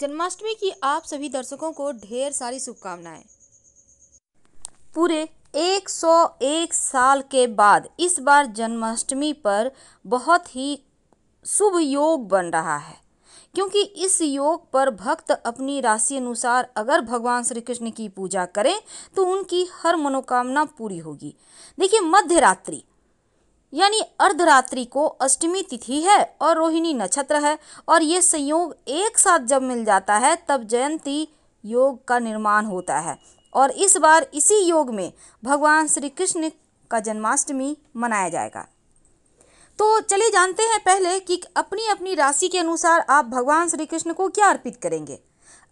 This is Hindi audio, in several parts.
जन्माष्टमी की आप सभी दर्शकों को ढेर सारी शुभकामनाएं पूरे 101 साल के बाद इस बार जन्माष्टमी पर बहुत ही शुभ योग बन रहा है क्योंकि इस योग पर भक्त अपनी राशि अनुसार अगर भगवान श्री कृष्ण की पूजा करें तो उनकी हर मनोकामना पूरी होगी देखिए मध्य रात्रि यानी अर्धरात्रि को अष्टमी तिथि है और रोहिणी नक्षत्र है और ये संयोग एक साथ जब मिल जाता है तब जयंती योग का निर्माण होता है और इस बार इसी योग में भगवान श्री कृष्ण का जन्माष्टमी मनाया जाएगा तो चलिए जानते हैं पहले कि अपनी अपनी राशि के अनुसार आप भगवान श्री कृष्ण को क्या अर्पित करेंगे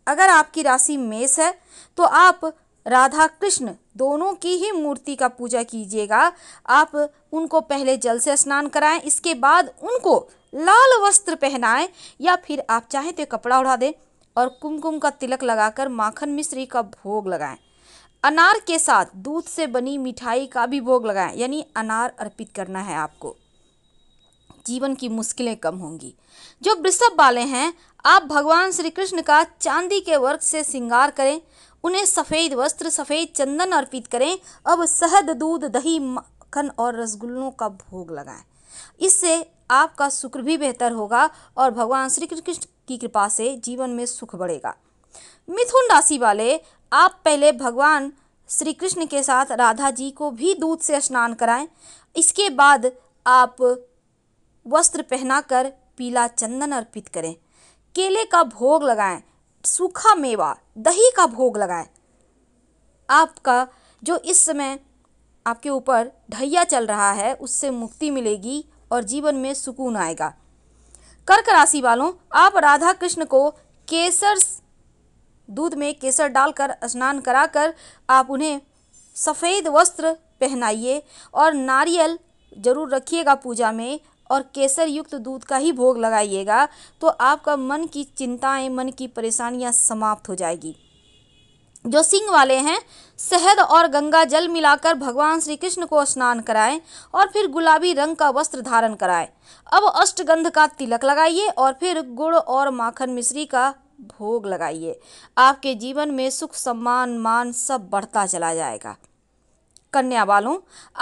अगर आपकी राशि मेष है तो आप राधा कृष्ण दोनों की ही मूर्ति का पूजा कीजिएगा आप उनको पहले जल से स्नान कराएं इसके बाद उनको लाल वस्त्र पहनाएं या फिर आप चाहें तो कपड़ा उड़ा दें और कुमकुम का तिलक लगाकर माखन मिश्री का भोग लगाएं अनार के साथ दूध से बनी मिठाई का भी भोग लगाएं यानी अनार अर्पित करना है आपको जीवन की मुश्किलें कम होंगी जो वृषभ वाले हैं आप भगवान श्री कृष्ण का चांदी के वर्क से श्रृंगार करें उन्हें सफ़ेद वस्त्र सफ़ेद चंदन अर्पित करें अब शहद दूध दही मक्खन और रसगुल्लों का भोग लगाएं इससे आपका शुक्र भी बेहतर होगा और भगवान श्री कृष्ण की कृपा से जीवन में सुख बढ़ेगा मिथुन राशि वाले आप पहले भगवान श्री कृष्ण के साथ राधा जी को भी दूध से स्नान कराएं इसके बाद आप वस्त्र पहनाकर पीला चंदन अर्पित करें केले का भोग लगाएं सूखा मेवा दही का भोग लगाएं आपका जो इस समय आपके ऊपर ढैया चल रहा है उससे मुक्ति मिलेगी और जीवन में सुकून आएगा कर्क राशि वालों आप राधा कृष्ण को केसर दूध में केसर डालकर स्नान कराकर आप उन्हें सफ़ेद वस्त्र पहनाइए और नारियल जरूर रखिएगा पूजा में और केसर युक्त दूध का ही भोग लगाइएगा तो आपका मन की चिंताएं मन की परेशानियां समाप्त हो जाएगी जो सिंह वाले हैं शहद और गंगा जल मिलाकर भगवान श्री कृष्ण को स्नान कराएं और फिर गुलाबी रंग का वस्त्र धारण कराएं अब अष्टगंध का तिलक लगाइए और फिर गुड़ और माखन मिश्री का भोग लगाइए आपके जीवन में सुख सम्मान मान सब बढ़ता चला जाएगा कन्या वालों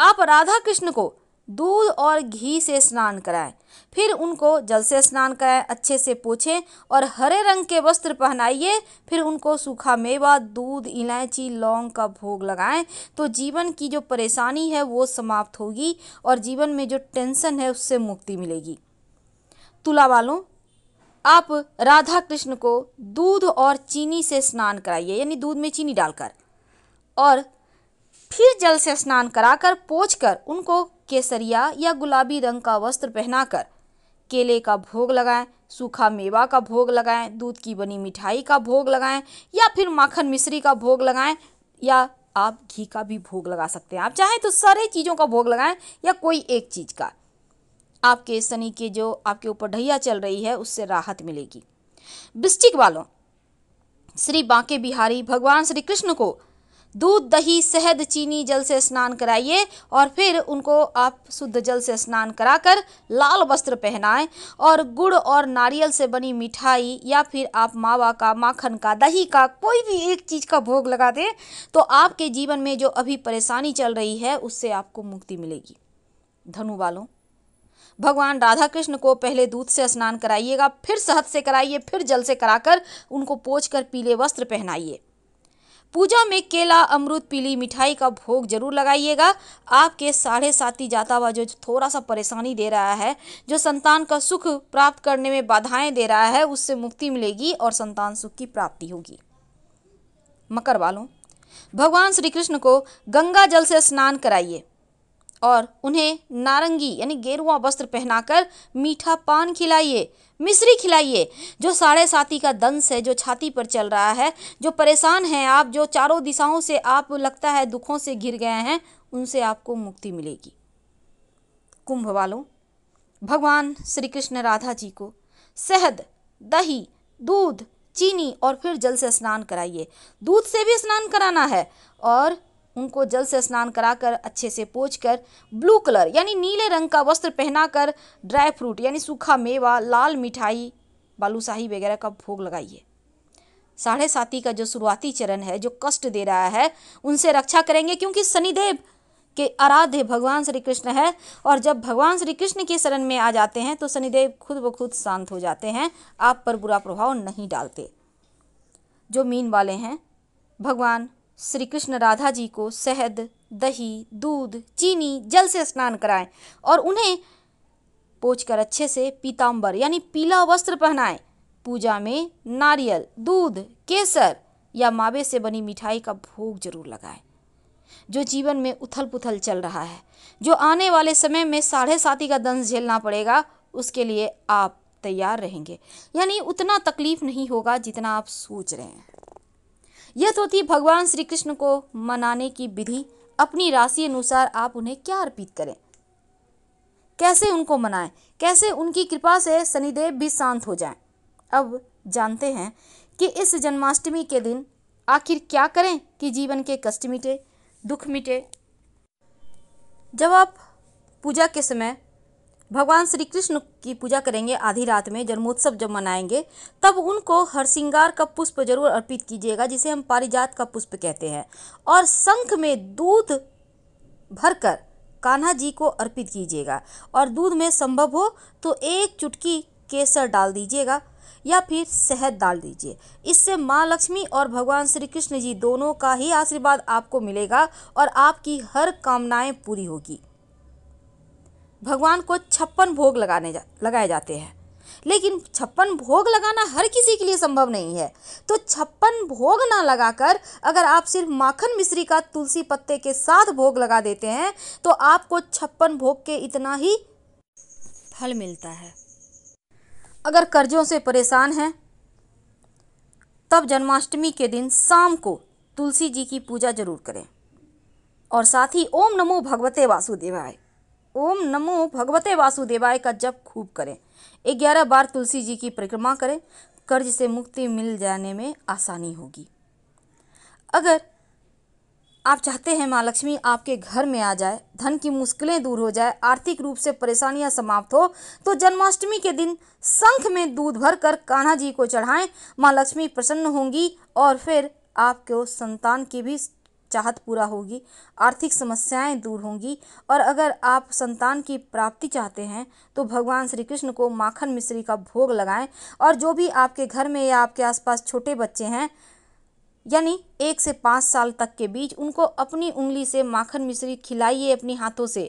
आप राधा कृष्ण को दूध और घी से स्नान कराएं फिर उनको जल से स्नान कराएं अच्छे से पोछें और हरे रंग के वस्त्र पहनाइए फिर उनको सूखा मेवा दूध इलायची लौंग का भोग लगाएं तो जीवन की जो परेशानी है वो समाप्त होगी और जीवन में जो टेंशन है उससे मुक्ति मिलेगी तुला वालों आप राधा कृष्ण को दूध और चीनी से स्नान कराइए यानी दूध में चीनी डालकर और फिर जल से स्नान कराकर पोछ कर उनको केसरिया या गुलाबी रंग का वस्त्र पहनाकर केले का भोग लगाएं सूखा मेवा का भोग लगाएं दूध की बनी मिठाई का भोग लगाएं या फिर माखन मिश्री का भोग लगाएं या आप घी का भी भोग लगा सकते हैं आप चाहें तो सारे चीज़ों का भोग लगाएं या कोई एक चीज़ का आपके शनि के जो आपके ऊपर ढैया चल रही है उससे राहत मिलेगी वृश्चिक वालों श्री बांके बिहारी भगवान श्री कृष्ण को दूध दही शहद चीनी जल से स्नान कराइए और फिर उनको आप शुद्ध जल से स्नान कराकर लाल वस्त्र पहनाएं और गुड़ और नारियल से बनी मिठाई या फिर आप मावा का माखन का दही का कोई भी एक चीज़ का भोग लगा दें तो आपके जीवन में जो अभी परेशानी चल रही है उससे आपको मुक्ति मिलेगी धनु वालों भगवान राधा कृष्ण को पहले दूध से स्नान कराइएगा फिर शहद से कराइए फिर जल से कराकर उनको पोछ कर पीले वस्त्र पहनाइए पूजा में केला अमरुद पीली मिठाई का भोग जरूर लगाइएगा आपके साढ़े साथी जाता हुआ जो थोड़ा सा परेशानी दे रहा है जो संतान का सुख प्राप्त करने में बाधाएं दे रहा है उससे मुक्ति मिलेगी और संतान सुख की प्राप्ति होगी मकर वालों भगवान श्री कृष्ण को गंगा जल से स्नान कराइए और उन्हें नारंगी यानी गेरुआ वस्त्र पहनाकर मीठा पान खिलाइए मिश्री खिलाइए जो साढ़े साथी का दंश है जो छाती पर चल रहा है जो परेशान हैं आप जो चारों दिशाओं से आप लगता है दुखों से घिर गए हैं उनसे आपको मुक्ति मिलेगी कुंभ वालों भगवान श्री कृष्ण राधा जी को शहद दही दूध चीनी और फिर जल से स्नान कराइए दूध से भी स्नान कराना है और उनको जल से स्नान कराकर अच्छे से पोछ कर ब्लू कलर यानी नीले रंग का वस्त्र पहनाकर ड्राई फ्रूट यानी सूखा मेवा लाल मिठाई बालूशाही वगैरह का भोग लगाइए साढ़े साथी का जो शुरुआती चरण है जो कष्ट दे रहा है उनसे रक्षा करेंगे क्योंकि शनिदेव के आराध्य भगवान श्री कृष्ण है और जब भगवान श्री कृष्ण के शरण में आ जाते हैं तो शनिदेव खुद ब खुद शांत हो जाते हैं आप पर बुरा प्रभाव नहीं डालते जो मीन वाले हैं भगवान श्री कृष्ण राधा जी को शहद दही दूध चीनी जल से स्नान कराएं और उन्हें कर अच्छे से पीताम्बर यानी पीला वस्त्र पहनाएं पूजा में नारियल दूध केसर या मावे से बनी मिठाई का भोग जरूर लगाएं जो जीवन में उथल पुथल चल रहा है जो आने वाले समय में साढ़े साथी का दंश झेलना पड़ेगा उसके लिए आप तैयार रहेंगे यानी उतना तकलीफ नहीं होगा जितना आप सोच रहे हैं यह तो थी भगवान श्री कृष्ण को मनाने की विधि अपनी राशि अनुसार आप उन्हें क्या अर्पित करें कैसे उनको मनाएं कैसे उनकी कृपा से शनिदेव भी शांत हो जाएं अब जानते हैं कि इस जन्माष्टमी के दिन आखिर क्या करें कि जीवन के कष्ट मिटे दुख मिटे जब आप पूजा के समय भगवान श्री कृष्ण की पूजा करेंगे आधी रात में जन्मोत्सव जब मनाएंगे तब उनको हर श्रृंगार का पुष्प जरूर अर्पित कीजिएगा जिसे हम पारिजात का पुष्प कहते हैं और शंख में दूध भरकर कान्हा जी को अर्पित कीजिएगा और दूध में संभव हो तो एक चुटकी केसर डाल दीजिएगा या फिर शहद डाल दीजिए इससे माँ लक्ष्मी और भगवान श्री कृष्ण जी दोनों का ही आशीर्वाद आपको मिलेगा और आपकी हर कामनाएं पूरी होगी भगवान को छप्पन भोग लगाने जा, लगाए जाते हैं लेकिन छप्पन भोग लगाना हर किसी के लिए संभव नहीं है तो छप्पन भोग ना लगाकर अगर आप सिर्फ माखन मिश्री का तुलसी पत्ते के साथ भोग लगा देते हैं तो आपको छप्पन भोग के इतना ही फल मिलता है अगर कर्जों से परेशान हैं तब जन्माष्टमी के दिन शाम को तुलसी जी की पूजा जरूर करें और साथ ही ओम नमो भगवते वासुदेवाय ओम नमो भगवते वासुदेवाय का जप खूब करें ग्यारह बार तुलसी जी की परिक्रमा करें कर्ज से मुक्ति मिल जाने में आसानी होगी अगर आप चाहते हैं माँ लक्ष्मी आपके घर में आ जाए धन की मुश्किलें दूर हो जाए आर्थिक रूप से परेशानियां समाप्त हो तो जन्माष्टमी के दिन संख में दूध भर कर कान्हा जी को चढ़ाएं माँ लक्ष्मी प्रसन्न होंगी और फिर आपको संतान की भी चाहत पूरा होगी आर्थिक समस्याएं दूर होंगी और अगर आप संतान की प्राप्ति चाहते हैं तो भगवान श्री कृष्ण को माखन मिश्री का भोग लगाएं और जो भी आपके घर में या आपके आसपास छोटे बच्चे हैं यानी एक से पाँच साल तक के बीच उनको अपनी उंगली से माखन मिश्री खिलाइए अपने हाथों से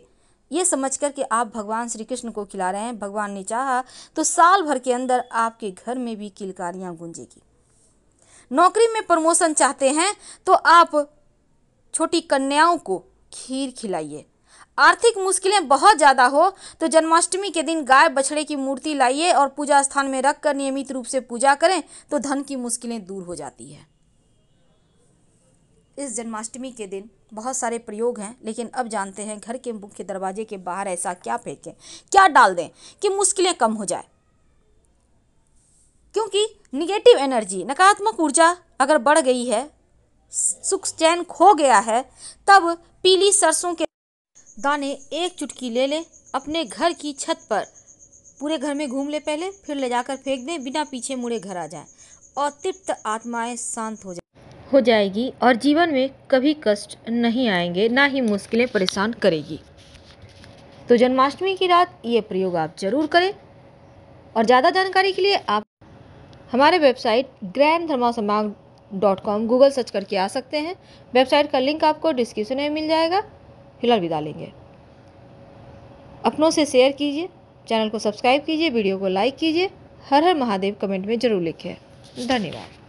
ये समझ कर कि आप भगवान श्री कृष्ण को खिला रहे हैं भगवान ने चाहा तो साल भर के अंदर आपके घर में भी किलकारियाँ गूंजेगी नौकरी में प्रमोशन चाहते हैं तो आप छोटी कन्याओं को खीर खिलाइए आर्थिक मुश्किलें बहुत ज़्यादा हो तो जन्माष्टमी के दिन गाय बछड़े की मूर्ति लाइए और पूजा स्थान में रखकर नियमित रूप से पूजा करें तो धन की मुश्किलें दूर हो जाती है इस जन्माष्टमी के दिन बहुत सारे प्रयोग हैं लेकिन अब जानते हैं घर के मुख्य दरवाजे के बाहर ऐसा क्या फेंकें क्या डाल दें कि मुश्किलें कम हो जाए क्योंकि निगेटिव एनर्जी नकारात्मक ऊर्जा अगर बढ़ गई है सुख चैन खो गया है तब पीली सरसों के दाने एक चुटकी ले लें अपने घर की छत पर पूरे घर में घूम ले पहले फिर ले जाकर फेंक दें बिना पीछे मुड़े घर आ जाएं और तृप्त आत्माएं शांत हो जाए हो जाएगी और जीवन में कभी कष्ट नहीं आएंगे ना ही मुश्किलें परेशान करेगी तो जन्माष्टमी की रात ये प्रयोग आप जरूर करें और ज़्यादा जानकारी के लिए आप हमारे वेबसाइट ग्रैंड धर्मा समाग डॉट कॉम गूगल सर्च करके आ सकते हैं वेबसाइट का लिंक आपको डिस्क्रिप्शन में मिल जाएगा फिलहाल भी डालेंगे अपनों से शेयर कीजिए चैनल को सब्सक्राइब कीजिए वीडियो को लाइक कीजिए हर हर महादेव कमेंट में ज़रूर लिखें धन्यवाद